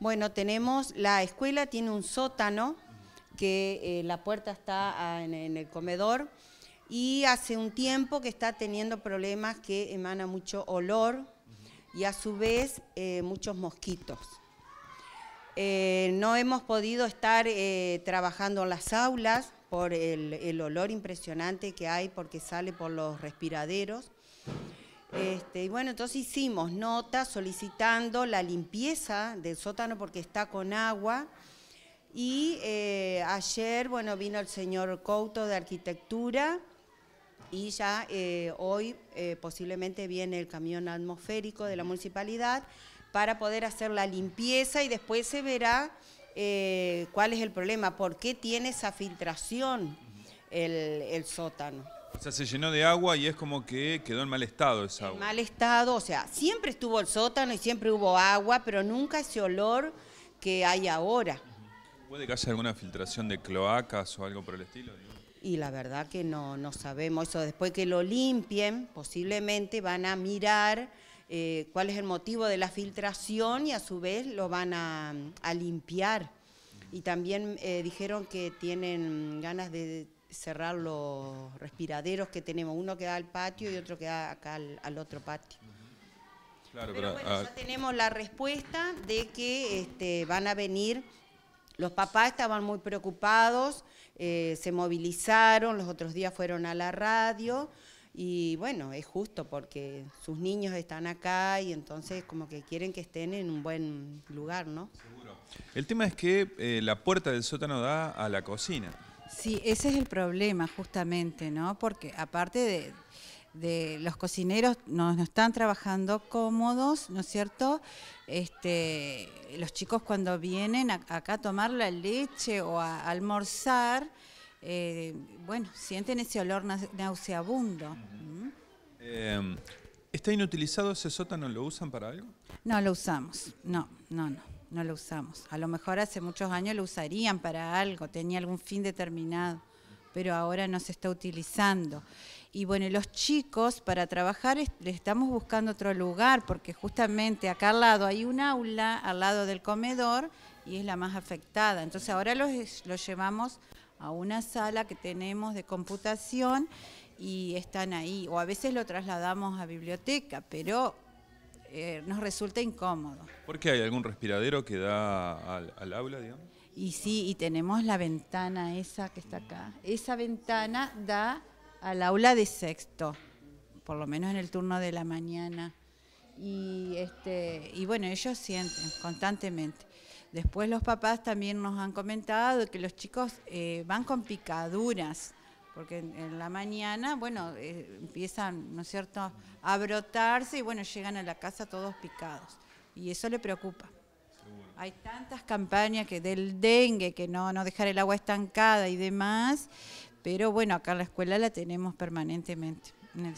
Bueno, tenemos, la escuela tiene un sótano, que eh, la puerta está ah, en, el comedor, y hace un tiempo que está teniendo problemas que emana mucho olor y a su vez eh, muchos mosquitos. Eh, no hemos podido estar trabajando en las aulas por el, olor impresionante que hay porque sale por los respiraderos este, y bueno, entonces hicimos nota solicitando la limpieza del sótano porque está con agua. Y eh, ayer, bueno, vino el señor Couto de Arquitectura y ya eh, hoy eh, posiblemente viene el camión atmosférico de la municipalidad para poder hacer la limpieza y después se verá cuál es el problema, por qué tiene esa filtración el, el sótano. O sea, se llenó de agua y es como que quedó en mal estado esa agua. mal estado, o sea, siempre estuvo el sótano y siempre hubo agua, pero nunca ese olor que hay ahora. ¿Puede que haya alguna filtración de cloacas o algo por el estilo? Y la verdad que no, no sabemos eso. Después que lo limpien, posiblemente van a mirar eh, cuál es el motivo de la filtración y a su vez lo van a, limpiar. Y también eh, dijeron que tienen ganas de cerrar los respiraderos que tenemos, uno que da al patio y otro que da acá al, otro patio. pero, bueno, ya ah, tenemos la respuesta de que este, van a venir, los papás estaban muy preocupados, eh, se movilizaron, los otros días fueron a la radio y bueno, es justo porque sus niños están acá y entonces como que quieren que estén en un buen lugar, ¿no? Seguro. El tema es que eh, la puerta del sótano da a la cocina. Sí, ese es el problema justamente, ¿no? Porque aparte de, los cocineros no, están trabajando cómodos, ¿no es cierto? Este, los chicos cuando vienen acá a tomar la leche o a, almorzar, eh, bueno, sienten ese olor nauseabundo. Em, ¿Está inutilizado ese sótano? ¿Lo usan para algo? No lo usamos, no, no, no no lo usamos. A lo mejor hace muchos años lo usarían para algo, tenía algún fin determinado, pero ahora no se está utilizando. Y bueno, los chicos para trabajar le estamos buscando otro lugar, porque justamente acá al lado hay un aula, al lado del comedor, y es la más afectada. Entonces ahora los, los llevamos a una sala que tenemos de computación y están ahí. O a veces lo trasladamos a biblioteca, pero eh, nos resulta incómodo. ¿Por qué hay algún respiradero que da al, al aula, digamos? Y sí, y tenemos la ventana esa que está acá. Esa ventana da al aula de sexto, por lo menos en el turno de la mañana. Y, este, y bueno, ellos sienten constantemente. Después los papás también nos han comentado que los chicos eh, van con picaduras porque en, la mañana, bueno, eh, empiezan, ¿no es cierto?, a brotarse y bueno, llegan a la casa todos picados. Y eso le preocupa. Hay tantas campañas que del dengue, que no, no dejar el agua estancada y demás, pero bueno, acá en la escuela la tenemos permanentemente. En